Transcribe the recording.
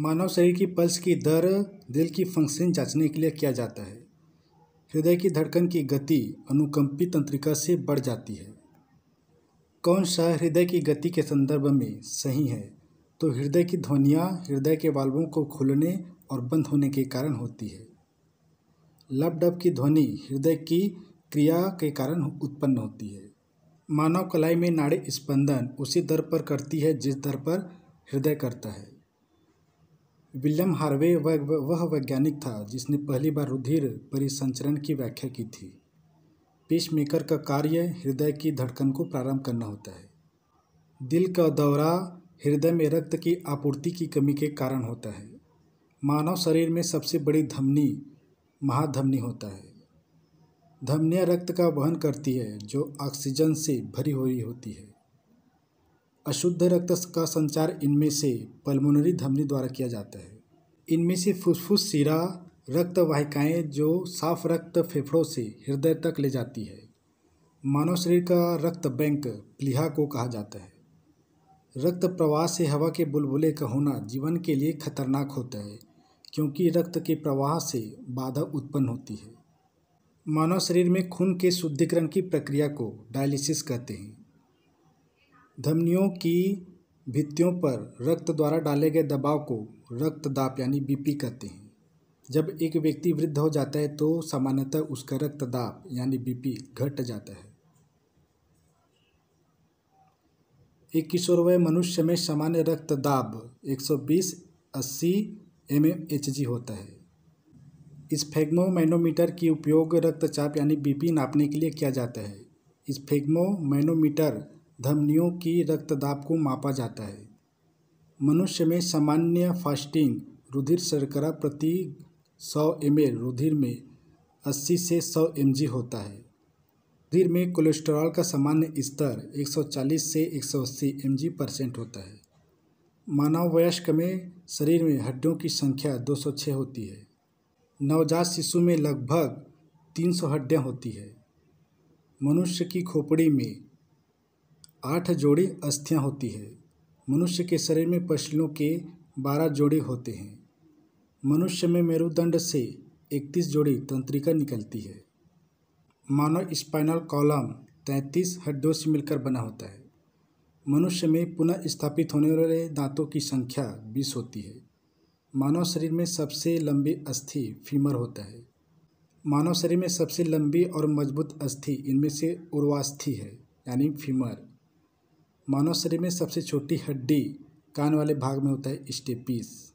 मानव शरीर की पल्स की दर दिल की फंक्शन जांचने के लिए किया जाता है हृदय की धड़कन की गति अनुकंपी तंत्रिका से बढ़ जाती है कौन सा हृदय की गति के संदर्भ में सही है तो हृदय की ध्वनियाँ हृदय के वाल्वों को खुलने और बंद होने के कारण होती है लपडप की ध्वनि हृदय की क्रिया के कारण उत्पन्न होती है मानव कलाई में नाड़ी स्पंदन उसी दर पर करती है जिस दर पर हृदय करता है विलियम हार्वे वह वैज्ञानिक था जिसने पहली बार रुधिर परिसंचरण की व्याख्या की थी पेशमेकर का कार्य हृदय की धड़कन को प्रारंभ करना होता है दिल का दौरा हृदय में रक्त की आपूर्ति की कमी के कारण होता है मानव शरीर में सबसे बड़ी धमनी महाधमनी होता है धमनियाँ रक्त का वहन करती है जो ऑक्सीजन से भरी हुई होती है अशुद्ध रक्त का संचार इनमें से पल्मोनरी धमनी द्वारा किया जाता है इनमें से फुसफुस सिरा रक्त वाहिकाएं जो साफ रक्त फेफड़ों से हृदय तक ले जाती है मानव शरीर का रक्त बैंक प्लीहा को कहा जाता है रक्त प्रवाह से हवा के बुलबुले का होना जीवन के लिए खतरनाक होता है क्योंकि रक्त के प्रवाह से बाधा उत्पन्न होती है मानव शरीर में खून के शुद्धिकरण की प्रक्रिया को डायलिसिस कहते हैं धमनियों की भित्तियों पर रक्त द्वारा डाले गए दबाव को रक्तदाब यानी बीपी कहते हैं जब एक व्यक्ति वृद्ध हो जाता है तो सामान्यतः उसका रक्तदाब यानी बीपी घट जाता है एक किशोरवय मनुष्य में सामान्य रक्तदाब 120 80 एम होता है इस मैनोमीटर की उपयोग रक्तचाप यानी बीपी नापने के लिए किया जाता है इस मैनोमीटर धमनियों की रक्तदाब को मापा जाता है मनुष्य में सामान्य फास्टिंग रुधिर शर्करा प्रति सौ एम रुधिर में 80 से 100 एम होता है रुधिर में कोलेस्ट्रॉल का सामान्य स्तर 140 से 180 एम परसेंट होता है मानव वयस्क में शरीर में हड्डियों की संख्या 206 होती है नवजात शिशु में लगभग 300 हड्डियाँ होती है मनुष्य की खोपड़ी में आठ जोड़ी अस्थियाँ होती है मनुष्य के शरीर में पशुओं के बारह जोड़े होते हैं मनुष्य में मेरुदंड से इकतीस जोड़ी तंत्रिका निकलती है मानव स्पाइनल कॉलम तैंतीस हड्डियों से मिलकर बना होता है मनुष्य में पुनः स्थापित होने वाले दांतों की संख्या बीस होती है मानव शरीर में सबसे लंबी अस्थि फीमर होता है मानव शरीर में सबसे लंबी और मजबूत अस्थि इनमें से उर्वास्थि है यानी फीमर मानव शरीर में सबसे छोटी हड्डी कान वाले भाग में होता है स्टेपीस